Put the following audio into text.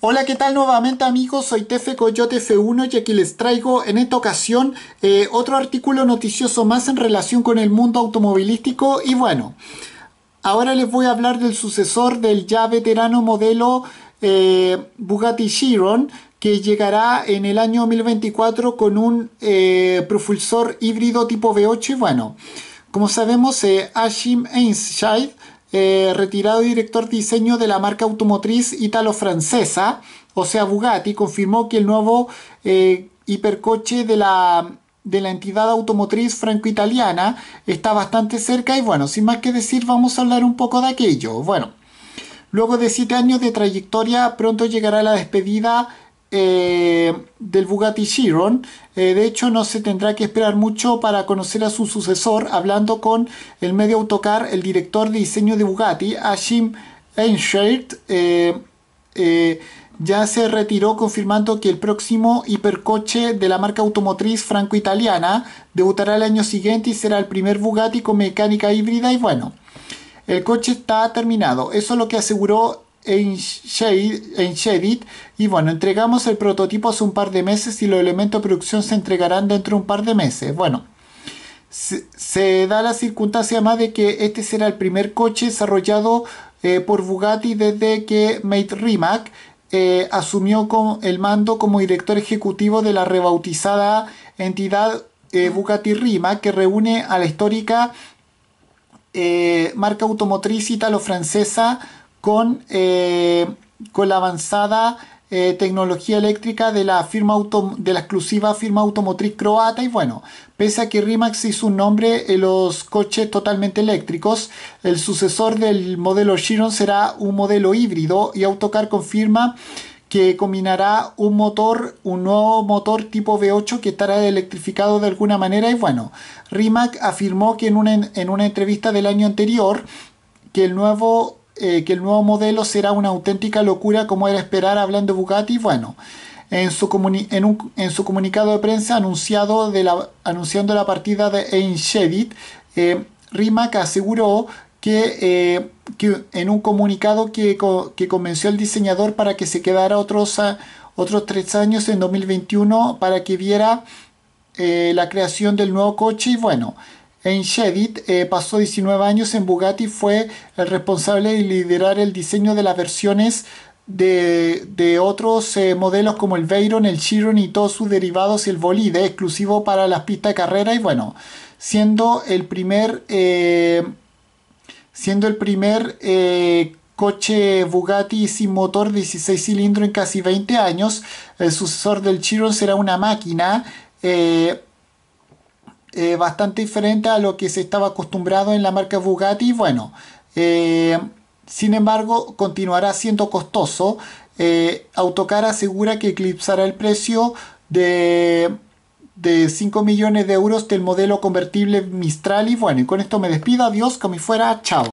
Hola, ¿qué tal nuevamente amigos? Soy Tefe Coyote F1 y aquí les traigo en esta ocasión eh, otro artículo noticioso más en relación con el mundo automovilístico y bueno, ahora les voy a hablar del sucesor del ya veterano modelo eh, Bugatti Chiron que llegará en el año 2024 con un eh, propulsor híbrido tipo V8 y bueno, como sabemos Ashim Einstein eh, retirado director de diseño de la marca automotriz italo-francesa, o sea Bugatti, confirmó que el nuevo eh, hipercoche de la, de la entidad automotriz franco-italiana está bastante cerca y bueno, sin más que decir vamos a hablar un poco de aquello. Bueno, luego de siete años de trayectoria pronto llegará la despedida eh, del Bugatti Chiron. Eh, de hecho, no se tendrá que esperar mucho para conocer a su sucesor, hablando con el medio autocar, el director de diseño de Bugatti, Ashim Einstein. Eh, ya se retiró confirmando que el próximo hipercoche de la marca automotriz franco-italiana debutará el año siguiente y será el primer Bugatti con mecánica híbrida y bueno, el coche está terminado. Eso es lo que aseguró en Shedit y bueno, entregamos el prototipo hace un par de meses y los elementos de producción se entregarán dentro de un par de meses. Bueno, se, da la circunstancia más de que este será el primer coche desarrollado eh, por Bugatti desde que Mate Rimac eh, asumió con el mando como director ejecutivo de la rebautizada entidad eh, Bugatti Rimac que reúne a la histórica marca automotriz italo-francesa con, eh, con la avanzada eh, tecnología eléctrica de la, firma auto, de la exclusiva firma automotriz croata. Y bueno, pese a que Rimax hizo un nombre en los coches totalmente eléctricos, el sucesor del modelo Chiron será un modelo híbrido y Autocar confirma que combinará un motor, un nuevo motor tipo V8 que estará electrificado de alguna manera. Y bueno, Rimac afirmó que en en una entrevista del año anterior que el nuevo eh, que el nuevo modelo será una auténtica locura como era esperar hablando de Bugatti, bueno, en su, en, su comunicado de prensa anunciado de la, anunciando la partida de Einshedit, eh, Rimac aseguró que, eh, que, en un comunicado que, convenció al diseñador para que se quedara otros, eh, otros tres años en 2021 para que viera la creación del nuevo coche y bueno, en Shedid eh, pasó 19 años en Bugatti, fue el responsable de liderar el diseño de las versiones de, otros eh, modelos como el Veyron, el Chiron y todos sus derivados y el Bolide, exclusivo para las pistas de carrera y bueno, siendo el primer, eh, siendo el primer coche Bugatti sin motor 16 cilindros en casi 20 años. El sucesor del Chiron será una máquina eh, bastante diferente a lo que se estaba acostumbrado en la marca Bugatti. Bueno, eh, sin embargo, continuará siendo costoso. Eh, Autocar asegura que eclipsará el precio de, 5 millones de euros del modelo convertible Mistral. Y bueno, y con esto me despido. Adiós, como fuera. Chao.